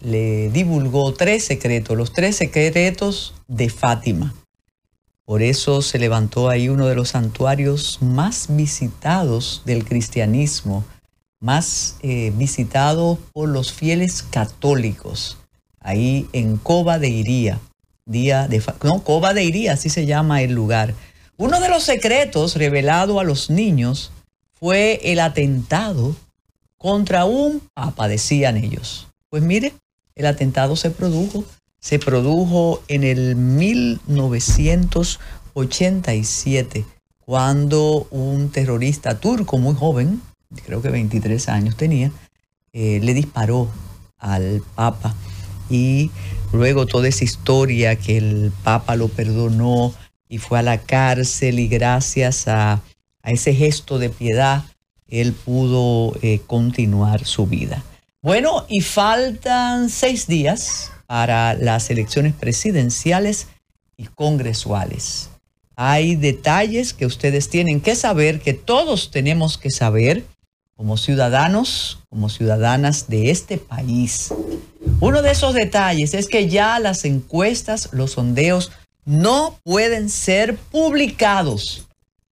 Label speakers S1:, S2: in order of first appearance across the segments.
S1: le divulgó tres secretos, los tres secretos de Fátima. Por eso se levantó ahí uno de los santuarios más visitados del cristianismo, más eh, visitados por los fieles católicos, ahí en Coba de Iría, día de, no, Coba de Iría, así se llama el lugar. Uno de los secretos revelado a los niños fue el atentado contra un ah, papa, decían ellos. Pues mire, el atentado se produjo, se produjo en el 1987, cuando un terrorista turco muy joven, creo que 23 años tenía, eh, le disparó al Papa. Y luego toda esa historia que el Papa lo perdonó y fue a la cárcel y gracias a, ese gesto de piedad, él pudo eh, continuar su vida. Bueno, y faltan seis días para las elecciones presidenciales y congresuales. Hay detalles que ustedes tienen que saber, que todos tenemos que saber como ciudadanos, como ciudadanas de este país. Uno de esos detalles es que ya las encuestas, los sondeos, no pueden ser publicados.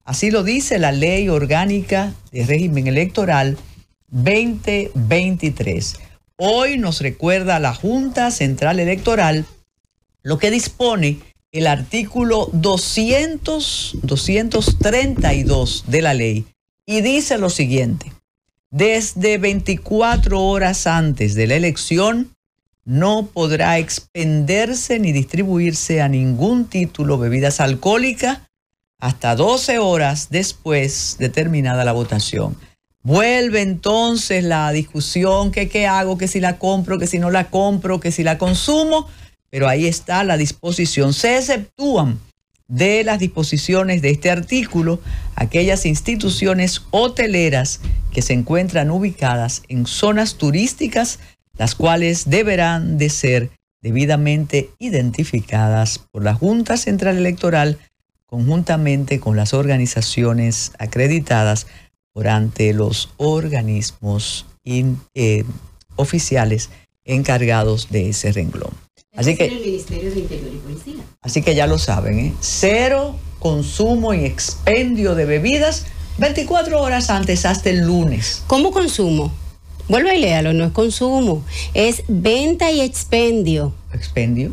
S1: Así lo dice la ley orgánica de régimen electoral 2023. Hoy nos recuerda la Junta Central Electoral lo que dispone el artículo 200, 232 de la ley y dice lo siguiente. Desde 24 horas antes de la elección, no podrá expenderse ni distribuirse a ningún título bebidas alcohólicas hasta 12 horas después de terminada la votación. Vuelve entonces la discusión, que qué hago, que si la compro, que si no la compro, que si la consumo, pero ahí está la disposición. Se exceptúan de las disposiciones de este artículo aquellas instituciones hoteleras que se encuentran ubicadas en zonas turísticas, las cuales deberán de ser debidamente identificadas por la Junta Central Electoral conjuntamente con las organizaciones acreditadas por ante los organismos eh, oficiales encargados de ese renglón. Así que, así que ya lo saben, ¿eh? cero consumo y expendio de bebidas 24 horas antes hasta el lunes. ¿Cómo consumo? Vuelve y léalo, no es consumo,
S2: es venta y expendio.
S1: ¿Expendio?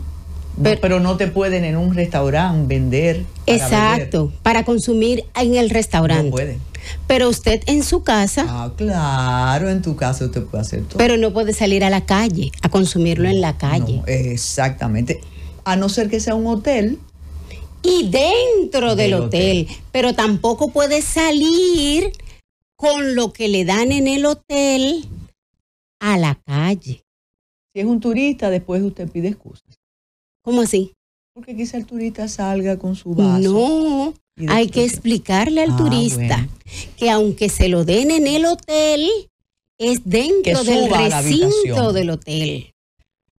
S1: Pero, no, te pueden en un restaurante vender. exacto,
S2: para consumir en el restaurante. No pueden pero usted en su casa.
S1: Ah, claro, en tu casa usted puede hacer todo.
S2: Pero no puede salir a la calle a consumirlo en la calle. exactamente. A no ser que sea un hotel. Y dentro del, hotel. hotel, pero tampoco puede salir con lo que le dan en el hotel a la calle.
S1: Si es un turista, después usted pide excusas. ¿Cómo así? Porque quizá el turista salga con
S2: su vaso. No, hay que explicarle al ah, turista que aunque se lo den en el hotel, es dentro del recinto del hotel.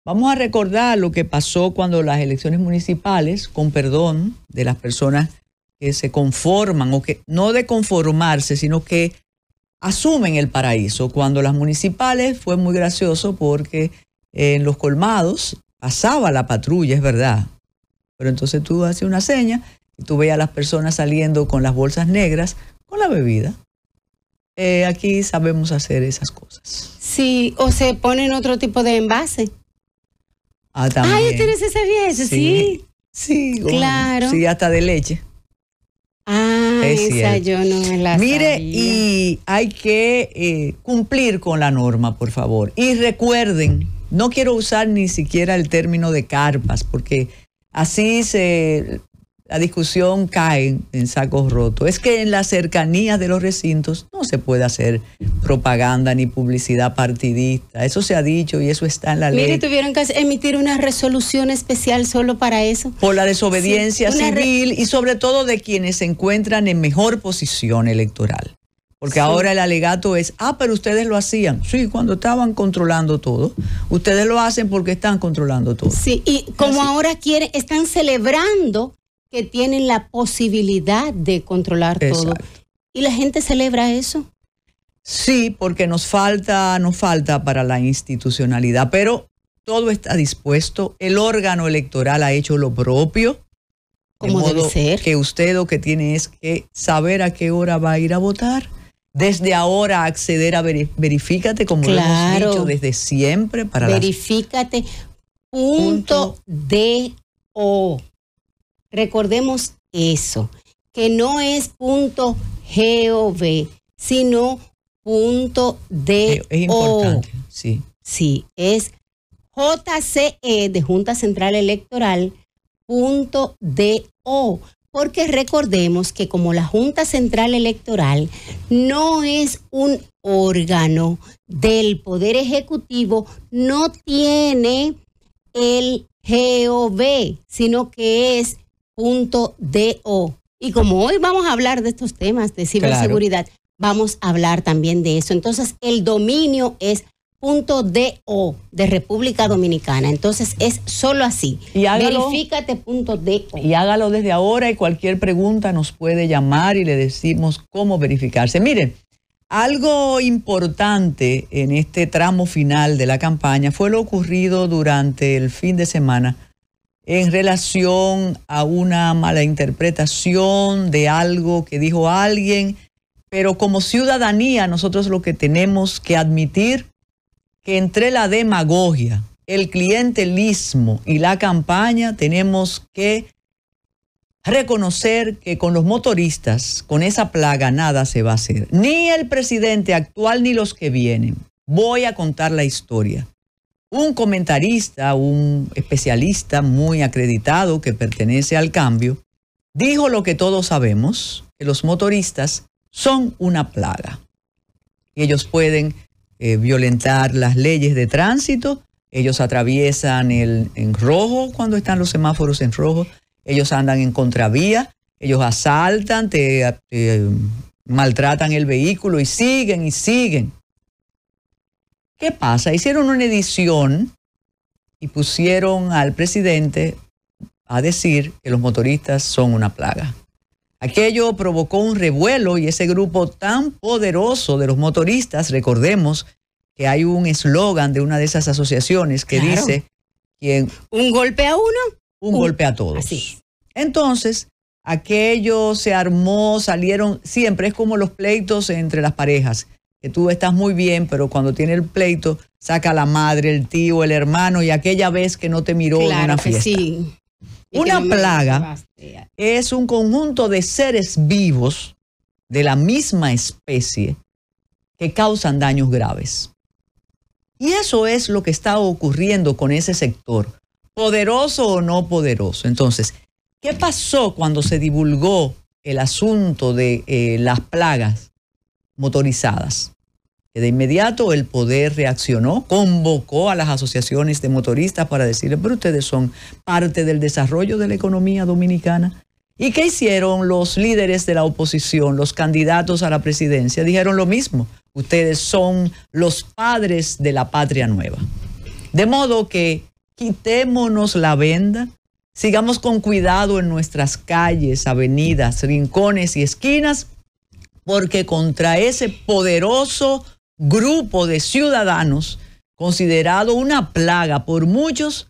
S1: Vamos a recordar lo que pasó cuando las elecciones municipales, con perdón de las personas que se conforman o que no de conformarse, sino que asumen el paraíso. Cuando las municipales fue muy gracioso porque en los colmados pasaba la patrulla, es verdad. Pero entonces tú haces una seña tú veías a las personas saliendo con las bolsas negras con la bebida. Eh, aquí sabemos hacer esas cosas.
S2: Sí, o se ponen otro tipo de envase.
S1: Ah, también. Ah, tienes
S2: no viejo eso, sí. Sí, claro. sí,
S1: hasta de leche. Ah, esa yo no me la Mire, y hay que eh, cumplir con la norma, por favor. Y recuerden, no quiero usar ni siquiera el término de carpas, porque así se la discusión cae en sacos rotos. Es que en las cercanías de los recintos no se puede hacer propaganda ni publicidad partidista. Eso se ha dicho y eso está en la ley. Mire,
S2: tuvieron que emitir una resolución especial solo para eso. Por la desobediencia civil
S1: y sobre todo de quienes se encuentran en mejor posición electoral. Porque ahora el alegato es, ah, pero ustedes lo hacían. Sí, cuando estaban controlando todo. Ustedes lo hacen porque están controlando todo. Sí, y
S2: como ahora quieren, están celebrando que tienen la posibilidad de controlar todo. ¿Y la gente celebra
S1: eso? Sí, porque nos falta, nos falta para la institucionalidad, pero todo está dispuesto. El órgano electoral ha hecho lo propio.
S2: Como debe ser.
S1: Que usted lo que tiene es que saber a qué hora va a ir a votar. Desde ahora acceder a ver, verifícate, como lo hemos dicho desde siempre. Para verifícate. Punto, punto, o
S2: Recordemos eso, que no es punto .gov, sino punto .do. Es importante, sí. Sí, es JCE de Junta Central Electoral punto .do, porque recordemos que como la Junta Central Electoral no es un órgano del Poder Ejecutivo, no tiene el GOV, sino que es .do. Y como hoy vamos a hablar de estos temas de ciberseguridad, vamos a hablar también de eso. Entonces, el dominio es punto .do de
S1: República Dominicana. Entonces es solo así. Y
S2: punto .do. Y
S1: hágalo desde ahora y cualquier pregunta nos puede llamar y le decimos cómo verificarse. Miren, algo importante en este tramo final de la campaña fue lo ocurrido durante el fin de semana en relación a una mala interpretación de algo que dijo alguien, pero como ciudadanía nosotros lo que tenemos que admitir que entre la demagogia, el clientelismo y la campaña tenemos que reconocer que con los motoristas, con esa plaga, nada se va a hacer. Ni el presidente actual ni los que vienen. Voy a contar la historia un comentarista, un especialista muy acreditado que pertenece al cambio, dijo lo que todos sabemos, que los motoristas son una plaga. Ellos pueden eh, violentar las leyes de tránsito, ellos atraviesan el, en rojo cuando están los semáforos en rojo, ellos andan en contravía, ellos asaltan, eh, maltratan el vehículo y siguen y siguen. ¿Qué pasa? Hicieron una edición y pusieron al presidente a decir que los motoristas son una plaga. Aquello provocó un revuelo y ese grupo tan poderoso de los motoristas, recordemos que hay un eslogan de una de esas asociaciones que dice, un golpe a uno, un, golpe a todos. Entonces, aquello se armó, salieron, siempre es como los pleitos entre las parejas que tú estás muy bien, pero cuando tiene el pleito, saca a la madre, el tío, el hermano y aquella vez que no te miró en una fiesta.
S2: Una plaga
S1: es un conjunto de seres vivos de la misma especie que causan daños graves. Y eso es lo que está ocurriendo con ese sector, poderoso o no poderoso. Entonces, ¿qué pasó cuando se divulgó el asunto de eh, las plagas motorizadas. De inmediato el poder reaccionó, convocó a las asociaciones de motoristas para decirles, pero ustedes son parte del desarrollo de la economía dominicana. ¿Y qué hicieron los líderes de la oposición, los candidatos a la presidencia? Dijeron lo mismo, ustedes son los padres de la patria nueva. De modo que quitémonos la venda, sigamos con cuidado en nuestras calles, avenidas, rincones y esquinas porque contra ese poderoso grupo de ciudadanos, considerado una plaga por muchos,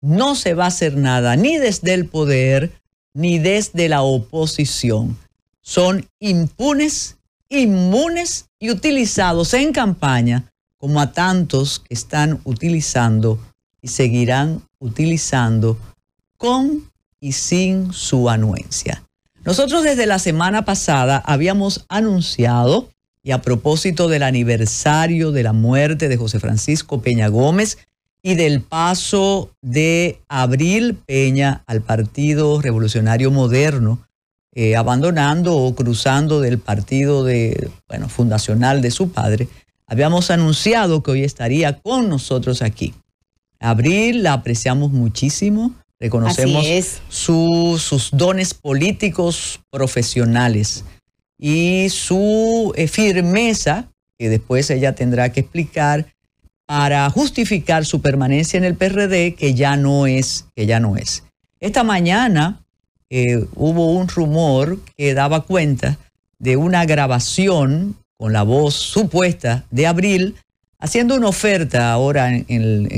S1: no se va a hacer nada, ni desde el poder, ni desde la oposición. Son impunes, inmunes y utilizados en campaña, como a tantos que están utilizando y seguirán utilizando con y sin su anuencia. Nosotros desde la semana pasada habíamos anunciado, y a propósito del aniversario de la muerte de José Francisco Peña Gómez y del paso de Abril Peña al Partido Revolucionario Moderno, eh, abandonando o cruzando del partido de, bueno, fundacional de su padre, habíamos anunciado que hoy estaría con nosotros aquí. Abril la apreciamos muchísimo, Reconocemos sus dones políticos, profesionales y su eh, firmeza, que después ella tendrá que explicar, para justificar su permanencia en el PRD, que ya no es, que ya no es. Esta mañana eh, hubo un rumor que daba cuenta de una grabación con la voz supuesta de Abril, haciendo una oferta ahora en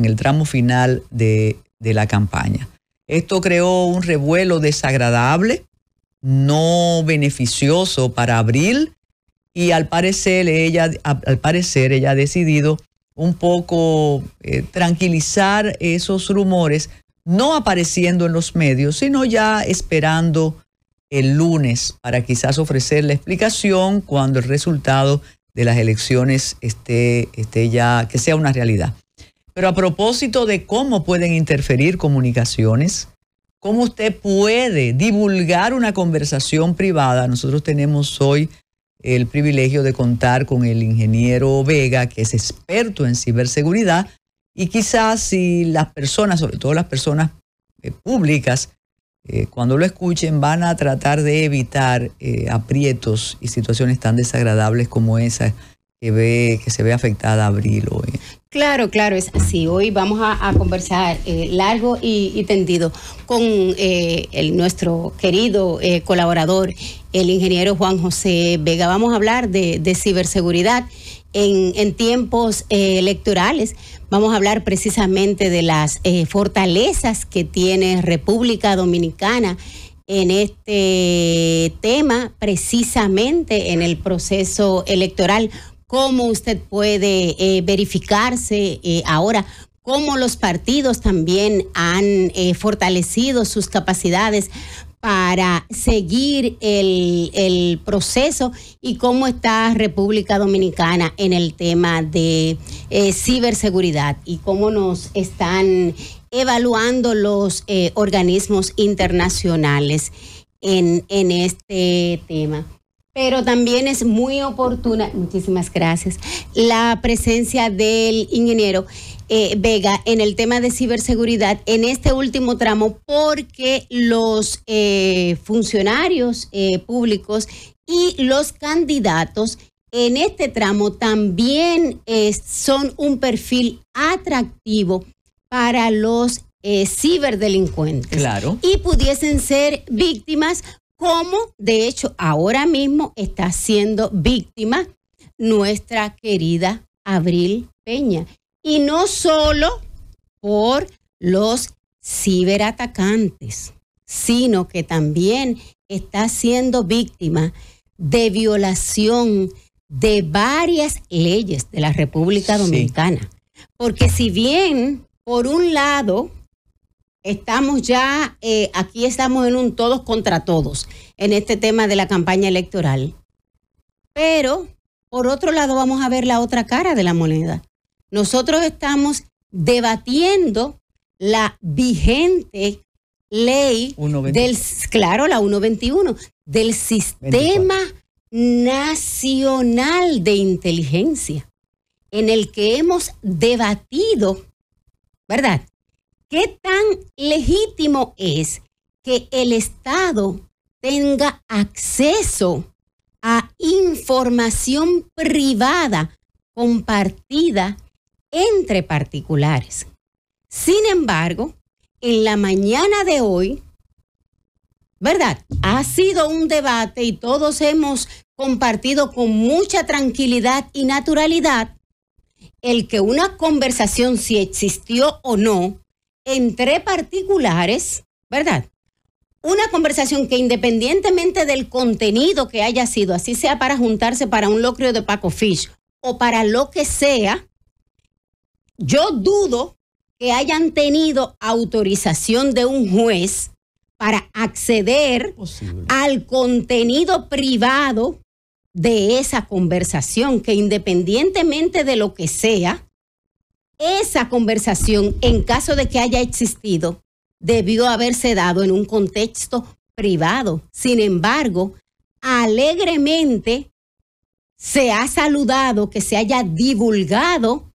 S1: el, tramo final de la campaña. Esto creó un revuelo desagradable, no beneficioso para Abril y al parecer ella, al parecer ella ha decidido un poco eh, tranquilizar esos rumores, no apareciendo en los medios, sino ya esperando el lunes para quizás ofrecer la explicación cuando el resultado de las elecciones esté, esté ya, que sea una realidad. Pero a propósito de cómo pueden interferir comunicaciones, cómo usted puede divulgar una conversación privada, nosotros tenemos hoy el privilegio de contar con el ingeniero Vega, que es experto en ciberseguridad, y quizás si las personas, sobre todo las personas eh, públicas, eh, cuando lo escuchen van a tratar de evitar eh, aprietos y situaciones tan desagradables como esa que, ve, que se ve afectada Abril hoy.
S2: Claro, claro, es así. Hoy vamos a, conversar eh, largo y, tendido con eh, el, nuestro querido eh, colaborador, el ingeniero Juan José Vega. Vamos a hablar de, ciberseguridad en, en tiempos electorales. Vamos a hablar precisamente de las fortalezas que tiene República Dominicana en este tema, precisamente en el proceso electoral cómo usted puede eh, verificarse eh, ahora, cómo los partidos también han eh, fortalecido sus capacidades para seguir el, proceso y cómo está República Dominicana en el tema de ciberseguridad y cómo nos están evaluando los organismos internacionales en, en este tema. Pero también es muy oportuna, muchísimas gracias, la presencia del ingeniero eh, Vega en el tema de ciberseguridad en este último tramo porque los eh, funcionarios eh, públicos y los candidatos en este tramo también son un perfil atractivo para los ciberdelincuentes. Claro. Y pudiesen ser víctimas como de hecho ahora mismo está siendo víctima nuestra querida Abril Peña. Y no solo por los ciberatacantes, sino que también está siendo víctima de violación de varias leyes de la República Dominicana. Porque si bien, por un lado, Estamos ya, eh, aquí estamos en un todos contra todos en este tema de la campaña electoral. Pero, por otro lado, vamos a ver la otra cara de la moneda. Nosotros estamos debatiendo la vigente ley del, claro, la 121, del Sistema Nacional de Inteligencia, en el que hemos debatido, ¿verdad? ¿Qué tan legítimo es que el Estado tenga acceso a información privada compartida entre particulares? Sin embargo, en la mañana de hoy, ¿verdad? Ha sido un debate y todos hemos compartido con mucha tranquilidad y naturalidad el que una conversación, si existió o no, entre particulares, ¿verdad? Una conversación que independientemente del contenido que haya sido, así sea para juntarse para un locrio de Paco Fish o para lo que sea, yo dudo que hayan tenido autorización de un juez para acceder al contenido privado de esa conversación, que independientemente de lo que sea, esa conversación, en caso de que haya existido, debió haberse dado en un contexto privado. Sin embargo, alegremente se ha saludado que se haya divulgado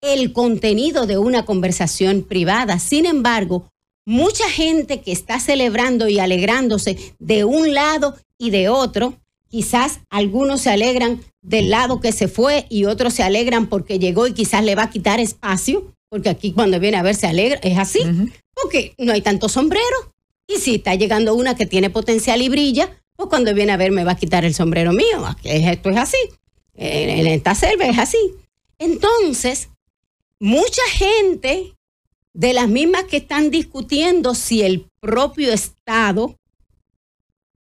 S2: el contenido de una conversación privada. Sin embargo, mucha gente que está celebrando y alegrándose de un lado y de otro, Quizás algunos se alegran del lado que se fue y otros se alegran porque llegó y quizás le va a quitar espacio, porque aquí cuando viene a ver se alegra, es así, porque no hay tantos sombreros. Y si está llegando una que tiene potencial y brilla, pues cuando viene a ver me va a quitar el sombrero mío. Esto es así. En esta selva es así. Entonces, mucha gente de las mismas que están discutiendo si el propio Estado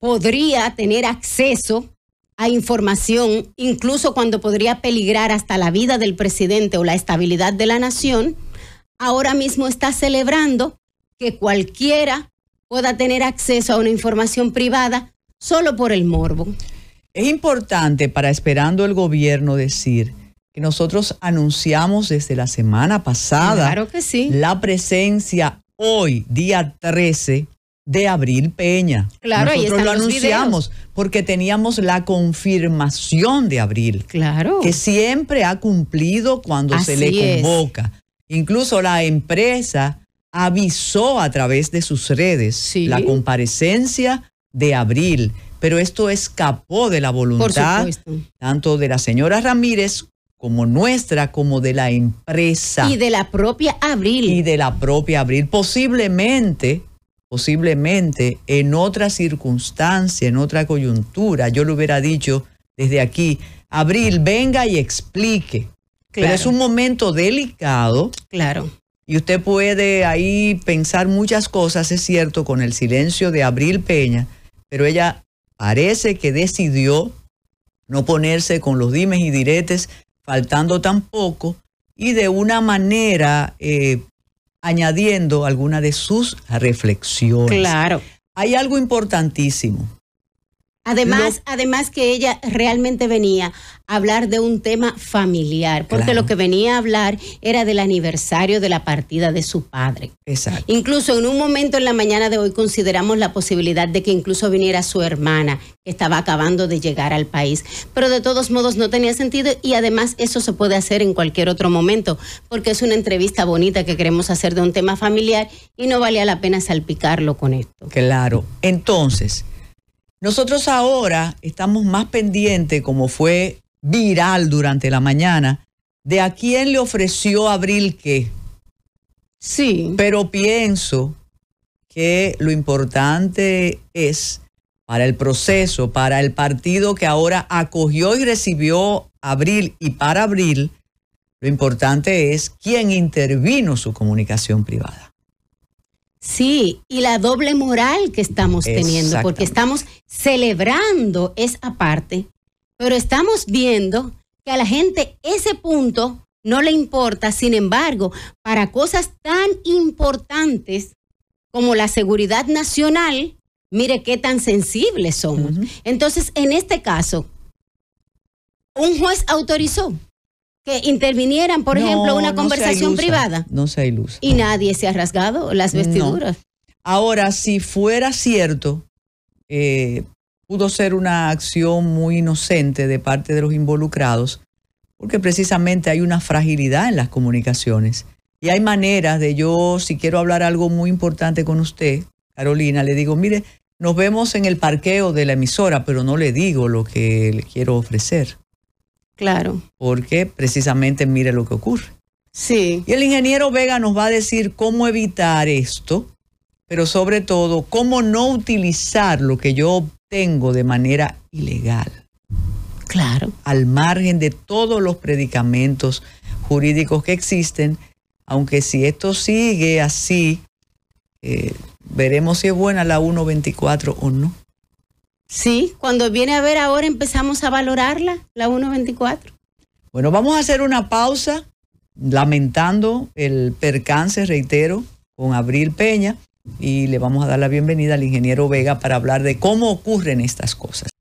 S2: podría tener acceso a información, incluso cuando podría peligrar hasta la vida del presidente o la estabilidad de la nación, ahora mismo está celebrando que cualquiera pueda tener acceso a una información privada solo por el morbo.
S1: Es importante para esperando el gobierno decir que nosotros anunciamos desde la semana pasada claro que sí. la presencia hoy, día 13, de Abril Peña. Claro, Nosotros lo anunciamos porque teníamos la confirmación de Abril. Claro. Que siempre ha cumplido cuando se le convoca. Incluso la empresa avisó a través de sus redes la comparecencia de Abril, pero esto escapó de la voluntad tanto de la señora Ramírez como nuestra, como de la empresa. Y de la propia Abril. Y de la propia Abril. Posiblemente posiblemente en otra circunstancia, en otra coyuntura, yo le hubiera dicho desde aquí, Abril, venga y explique. Pero es un momento delicado. Claro. Y usted puede ahí pensar muchas cosas, es cierto, con el silencio de Abril Peña, pero ella parece que decidió no ponerse con los dimes y diretes, faltando tampoco, y de una manera eh, añadiendo alguna de sus reflexiones. Claro. Hay algo importantísimo.
S2: Además, además que ella realmente venía a hablar de un tema familiar, porque lo que venía a hablar era del aniversario de la partida de su padre. Exacto. Incluso en un momento en la mañana de hoy consideramos la posibilidad de que incluso viniera su hermana, que estaba acabando de llegar al país, pero de todos modos no tenía sentido y además eso se puede hacer en cualquier otro momento, porque es una entrevista bonita que queremos hacer de un tema familiar y no valía la pena salpicarlo con esto.
S1: Claro. Entonces, nosotros ahora estamos más pendientes, como fue viral durante la mañana, de a quién le ofreció Abril qué. Sí. Pero pienso que lo importante es para el proceso, para el partido que ahora acogió y recibió Abril y para Abril, lo importante es quién intervino su comunicación privada.
S2: Sí, y la doble moral que estamos teniendo, porque estamos celebrando esa parte, pero estamos viendo que a la gente ese punto no le importa, sin embargo, para cosas tan importantes como la seguridad nacional, mire qué tan sensibles somos. Entonces, en este caso, un juez autorizó que intervinieran, por ejemplo, una conversación privada.
S1: No se luz.
S2: Y nadie se ha rasgado las vestiduras.
S1: Ahora, si fuera cierto, eh, pudo ser una acción muy inocente de parte de los involucrados, porque precisamente hay una fragilidad en las comunicaciones. Y hay maneras de yo, si quiero hablar algo muy importante con usted, Carolina, le digo, mire, nos vemos en el parqueo de la emisora, pero no le digo lo que le quiero ofrecer. Claro. Porque precisamente mire lo que ocurre. Sí. Y el ingeniero Vega nos va a decir cómo evitar esto, pero sobre todo cómo no utilizar lo que yo obtengo de manera ilegal. Claro. Al margen de todos los predicamentos jurídicos que existen, aunque si esto sigue así, eh, veremos si es buena la 124 o no.
S2: Sí, cuando viene a ver ahora empezamos a valorarla, la 1.24.
S1: Bueno, vamos a hacer una pausa, lamentando el percance, reitero, con Abril Peña, y le vamos a dar la bienvenida al ingeniero Vega para hablar de cómo ocurren estas cosas.